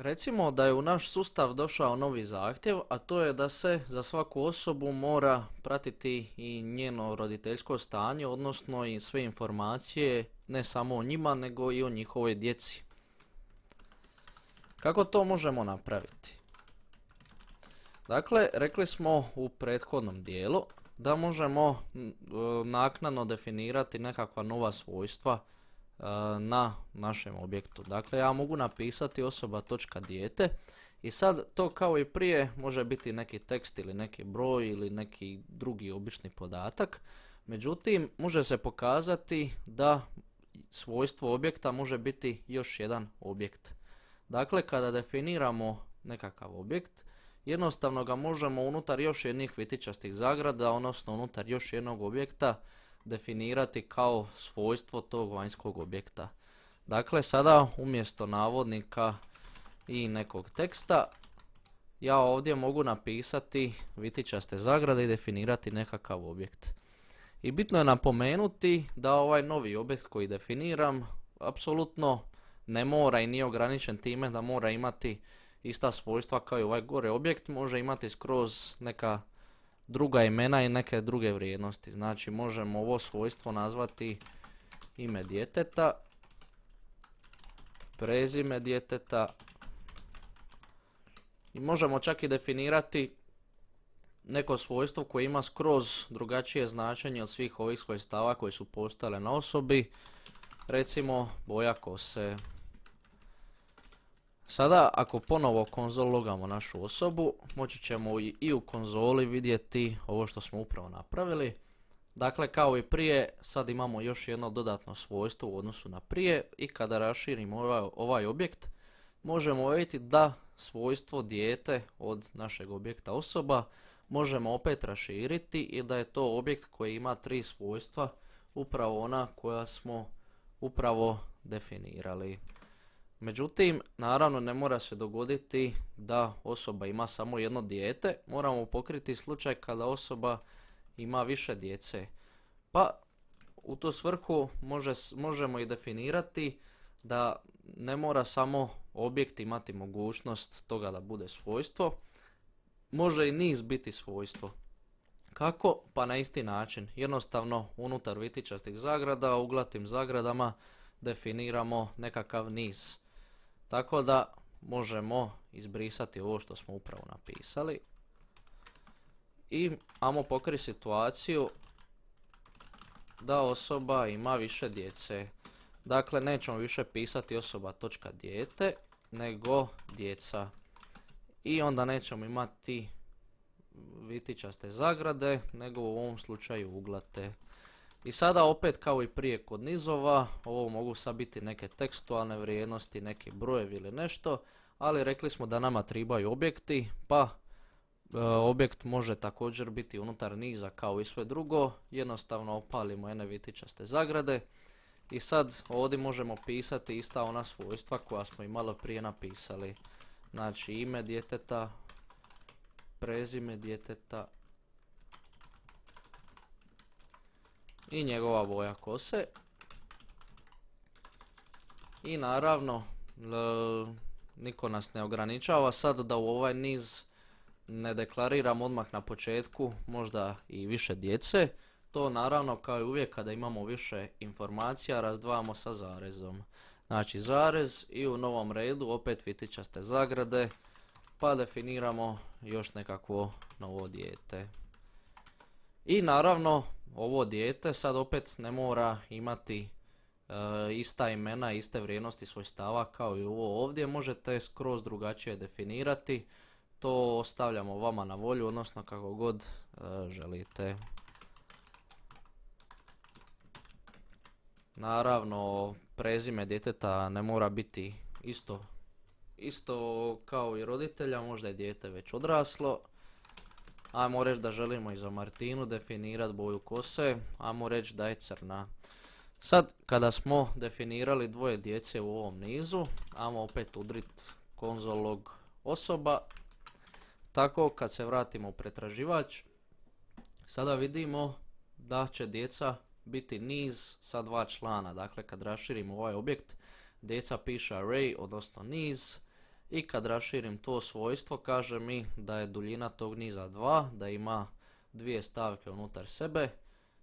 Recimo da je u naš sustav došao novi zahtjev, a to je da se za svaku osobu mora pratiti i njeno roditeljsko stanje, odnosno i sve informacije ne samo o njima nego i o njihovoj djeci. Kako to možemo napraviti? Dakle, rekli smo u prethodnom dijelu da možemo e, naknadno definirati nekakva nova svojstva Eh, na našem objektu. Dakle, ja mogu napisati osoba.dijete i sad to kao i prije može biti neki tekst ili neki broj ili neki drugi obični podatak. Međutim, može se pokazati da svojstvo objekta može biti još jedan objekt. Dakle, kada definiramo nekakav objekt, jednostavno ga možemo unutar još jednih vitičastih zagrada, odnosno unutar još jednog objekta definirati kao svojstvo tog vanjskog objekta. Dakle, sada umjesto navodnika i nekog teksta, ja ovdje mogu napisati vitičaste zagrade i definirati nekakav objekt. I bitno je napomenuti da ovaj novi objekt koji definiram apsolutno ne mora i nije ograničen time da mora imati ista svojstva kao i ovaj gore objekt, može imati skroz neka druga imena i neke druge vrijednosti. Znači možemo ovo svojstvo nazvati ime djeteta, prezime djeteta i možemo čak i definirati neko svojstvo koje ima skroz drugačije značenje od svih ovih svojstava koji su postale na osobi, recimo boja kose. Sada ako ponovo konzol logamo našu osobu, moći ćemo i u konzoli vidjeti ovo što smo upravo napravili. Dakle, kao i prije, sad imamo još jedno dodatno svojstvo u odnosu na prije i kada raširimo ovaj, ovaj objekt, možemo vidjeti da svojstvo dijete od našeg objekta osoba možemo opet raširiti i da je to objekt koji ima tri svojstva, upravo ona koja smo upravo definirali. Međutim, naravno ne mora se dogoditi da osoba ima samo jedno dijete, moramo pokriti slučaj kada osoba ima više djece. Pa u tu svrhu možemo i definirati da ne mora samo objekt imati mogućnost toga da bude svojstvo, može i niz biti svojstvo. Kako? Pa na isti način. Jednostavno unutar vitičastih zagrada, uglatim zagradama definiramo nekakav niz. Tako da možemo izbrisati ovo što smo upravo napisali. I imamo pokri situaciju da osoba ima više djece. Dakle, nećemo više pisati osoba točka nego djeca. I onda nećemo imati vitičaste zagrade, nego u ovom slučaju uglate. I sada opet kao i prije kod nizova, ovo mogu sad biti neke tekstualne vrijednosti, neki brojevi ili nešto, ali rekli smo da nama tribaju objekti, pa e, objekt može također biti unutar niza kao i sve drugo, jednostavno opalimo ene zagrade i sad ovdje možemo pisati ista ona svojstva koja smo i malo prije napisali. Znači ime djeteta, prezime djeteta I njegova boja kose. I naravno, niko nas ne ograničava sad da u ovaj niz ne deklariram odmah na početku, možda i više djece. To naravno kao i uvijek kada imamo više informacija razdvajamo sa zarezom. Znači zarez i u novom redu opet vitičaste zagrade pa definiramo još nekakvo novo dijete. I naravno, ovo dijete sad opet ne mora imati e, ista imena, iste vrijednosti svojstava kao i ovo ovdje. Možete skroz drugačije definirati. To ostavljamo vama na volju, odnosno kako god e, želite. Naravno, prezime djeteta ne mora biti isto, isto kao i roditelja, možda je dijete već odraslo. Ajmo reći da želimo i za Martinu definirati boju kose, ajmo reći da je crna. Sad, kada smo definirali dvoje djece u ovom nizu, ajmo opet udrit konzolog osoba. Tako, kad se vratimo u pretraživač, sada vidimo da će djeca biti niz sa dva člana. Dakle, kad raširimo ovaj objekt, djeca piše array, odnosno niz, i kad raširim to svojstvo kaže mi da je duljina tog niza 2, da ima dvije stavke unutar sebe.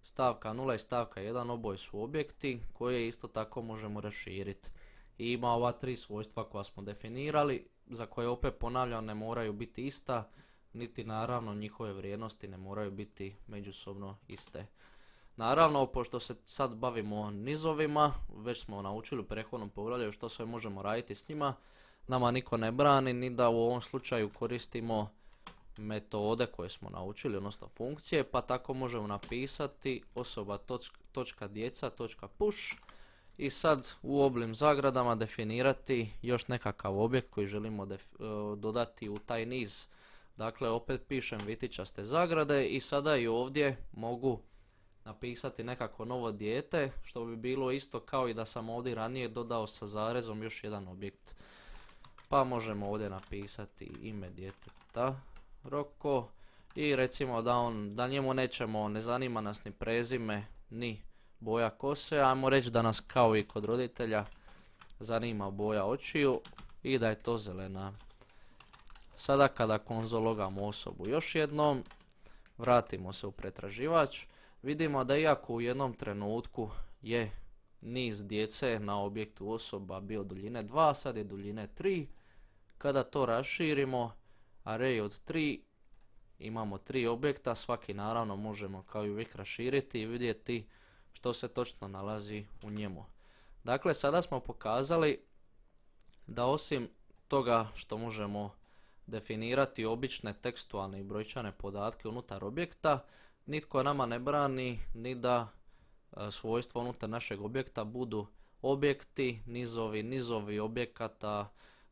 Stavka 0 i stavka 1 oboj su objekti koje isto tako možemo raširiti. I ima ova tri svojstva koja smo definirali, za koje opet ponavljam ne moraju biti ista, niti naravno njihove vrijednosti ne moraju biti međusobno iste. Naravno, pošto se sad bavimo nizovima, već smo naučili u prethodnom poglavlju što sve možemo raditi s njima, nama niko ne brani, ni da u ovom slučaju koristimo metode koje smo naučili, odnosno funkcije, pa tako možemo napisati osoba.djeca.push i sad u oblim zagradama definirati još nekakav objekt koji želimo e, dodati u taj niz. Dakle, opet pišem vitičaste zagrade i sada i ovdje mogu napisati nekako novo dijete, što bi bilo isto kao i da sam ovdje ranije dodao sa zarezom još jedan objekt. Pa možemo ovdje napisati ime djeteta Roko i recimo da, on, da njemu nećemo, ne zanima nas ni prezime, ni boja kose, ajmo reći da nas kao i kod roditelja zanima boja očiju i da je to zelena. Sada kada konzologamo osobu još jednom, vratimo se u pretraživač, vidimo da iako u jednom trenutku je niz djece na objektu osoba bio duljine 2, sad je duljine 3, kada to raširimo, array od 3, imamo tri objekta, svaki naravno možemo kao i uvijek raširiti i vidjeti što se točno nalazi u njemu. Dakle, sada smo pokazali da osim toga što možemo definirati obične tekstualne i brojčane podatke unutar objekta, nitko nama ne brani ni da svojstvo e, svojstva unutar našeg objekta budu objekti, nizovi, nizovi objekata,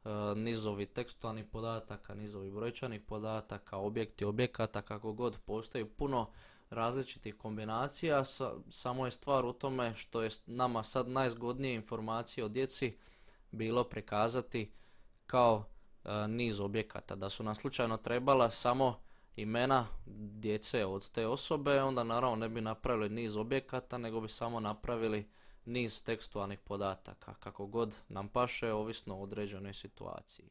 E, nizovi tekstualnih podataka, nizovi brojčanih podataka, objekti objekata, kako god postoji puno različitih kombinacija, samo je stvar u tome što je nama sad najzgodnije informacije o djeci bilo prikazati kao e, niz objekata. Da su nam slučajno trebala samo imena djece od te osobe, onda naravno ne bi napravili niz objekata, nego bi samo napravili niz tekstualnih podataka, kako god nam paše, ovisno o određenoj situaciji.